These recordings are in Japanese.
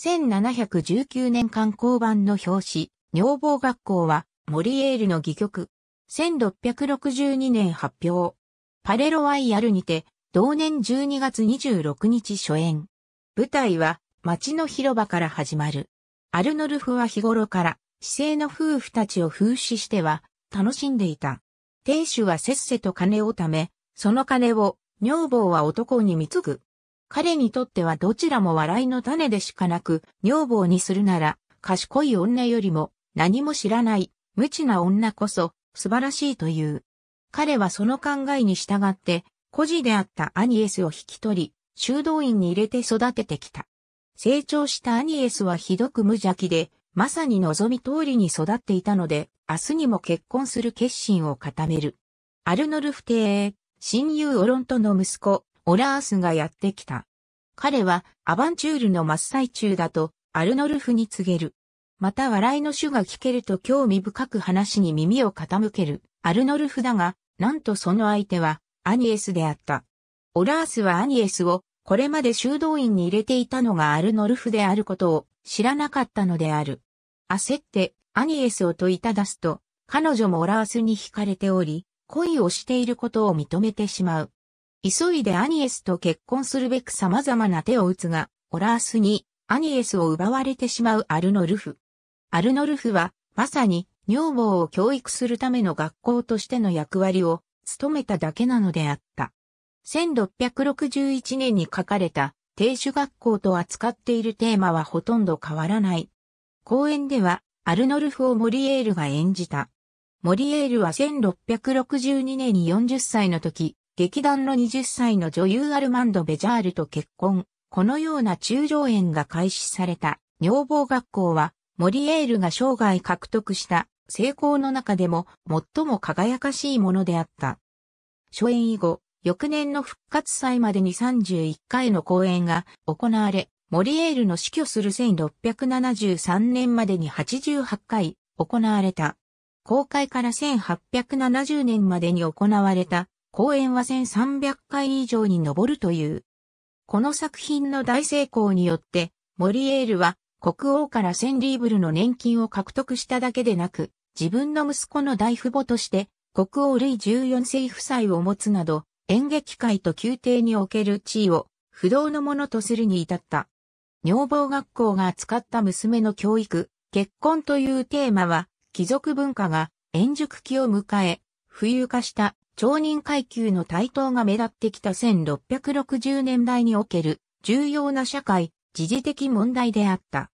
1719年観光版の表紙、女房学校は、モリエールの戯曲。1662年発表。パレロワイヤルにて、同年12月26日初演。舞台は、町の広場から始まる。アルノルフは日頃から、市政の夫婦たちを風刺しては、楽しんでいた。亭主はせっせと金を貯め、その金を、女房は男に貢ぐ。彼にとってはどちらも笑いの種でしかなく、女房にするなら、賢い女よりも、何も知らない、無知な女こそ、素晴らしいという。彼はその考えに従って、孤児であったアニエスを引き取り、修道院に入れて育ててきた。成長したアニエスはひどく無邪気で、まさに望み通りに育っていたので、明日にも結婚する決心を固める。アルノルフ帝、親友オロントの息子、オラースがやってきた。彼はアバンチュールの真っ最中だとアルノルフに告げる。また笑いの種が聞けると興味深く話に耳を傾けるアルノルフだが、なんとその相手はアニエスであった。オラースはアニエスをこれまで修道院に入れていたのがアルノルフであることを知らなかったのである。焦ってアニエスを問いただすと、彼女もオラースに惹かれており、恋をしていることを認めてしまう。急いでアニエスと結婚するべく様々な手を打つが、オラースにアニエスを奪われてしまうアルノルフ。アルノルフは、まさに女房を教育するための学校としての役割を務めただけなのであった。1661年に書かれた、亭主学校と扱っているテーマはほとんど変わらない。公演では、アルノルフをモリエールが演じた。モリエールは1662年に40歳の時、劇団の20歳の女優アルマンド・ベジャールと結婚。このような中上演が開始された女房学校は、モリエールが生涯獲得した成功の中でも最も輝かしいものであった。初演以後、翌年の復活祭までに31回の公演が行われ、モリエールの死去する1673年までに88回行われた。公開から1870年までに行われた公演は1300回以上に上るという。この作品の大成功によって、モリエールは国王から1000リーブルの年金を獲得しただけでなく、自分の息子の大父母として、国王類14世夫妻を持つなど、演劇界と宮廷における地位を不動のものとするに至った。女房学校が扱った娘の教育、結婚というテーマは、貴族文化が円熟期を迎え、浮遊化した町人階級の台頭が目立ってきた1660年代における重要な社会、時事的問題であった。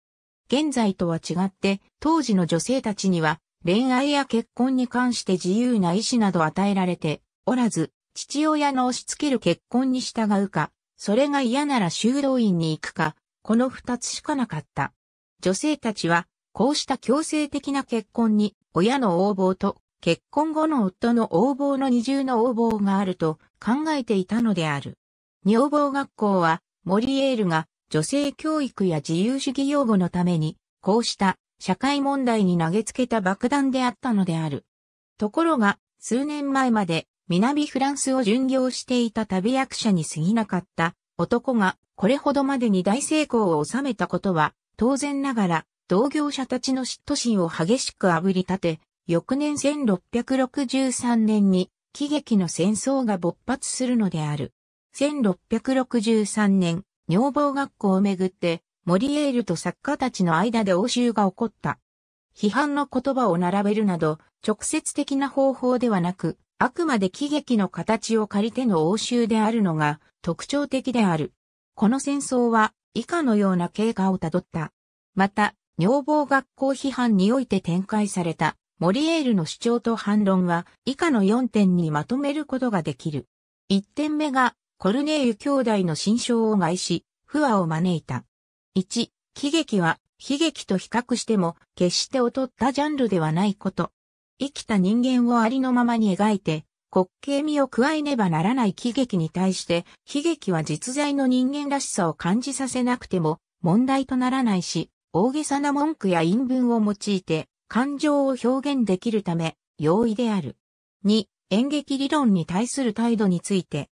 現在とは違って当時の女性たちには恋愛や結婚に関して自由な意思など与えられておらず、父親の押し付ける結婚に従うか、それが嫌なら修道院に行くか、この二つしかなかった。女性たちは、こうした強制的な結婚に、親の横暴と結婚後の夫の横暴の二重の横暴があると考えていたのである。女房学校は、モリエールが女性教育や自由主義擁護のために、こうした社会問題に投げつけた爆弾であったのである。ところが、数年前まで南フランスを巡業していた旅役者に過ぎなかった男がこれほどまでに大成功を収めたことは当然ながら同業者たちの嫉妬心を激しく炙り立て翌年1663年に喜劇の戦争が勃発するのである。1663年、女房学校をめぐって、モリエールと作家たちの間で応酬が起こった。批判の言葉を並べるなど、直接的な方法ではなく、あくまで喜劇の形を借りての応酬であるのが特徴的である。この戦争は以下のような経過をたどった。また、女房学校批判において展開されたモリエールの主張と反論は以下の4点にまとめることができる。1点目がコルネーユ兄弟の心象を害し、不和を招いた。1、喜劇は悲劇と比較しても決して劣ったジャンルではないこと。生きた人間をありのままに描いて、滑稽味を加えねばならない喜劇に対して、悲劇は実在の人間らしさを感じさせなくても問題とならないし、大げさな文句や陰文を用いて、感情を表現できるため、容易である。2、演劇理論に対する態度について、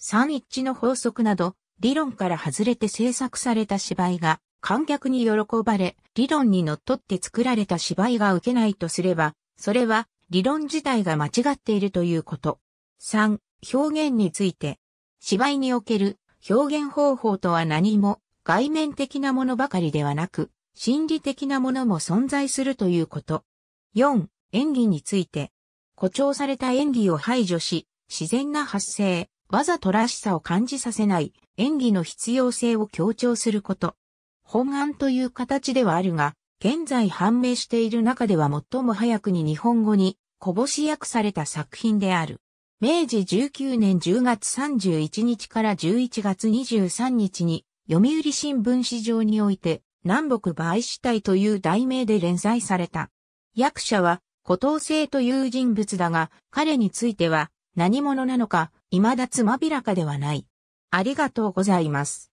3一致の法則など、理論から外れて制作された芝居が、観客に喜ばれ、理論に則っって作られた芝居が受けないとすれば、それは理論自体が間違っているということ。3、表現について、芝居における表現方法とは何も外面的なものばかりではなく、心理的なものも存在するということ。4、演技について、誇張された演技を排除し、自然な発生、わざとらしさを感じさせない演技の必要性を強調すること。本案という形ではあるが、現在判明している中では最も早くに日本語にこぼし訳された作品である。明治19年10月31日から11月23日に読売新聞市場において南北媒師体という題名で連載された。役者は、古藤生という人物だが、彼については何者なのか、未だつまびらかではない。ありがとうございます。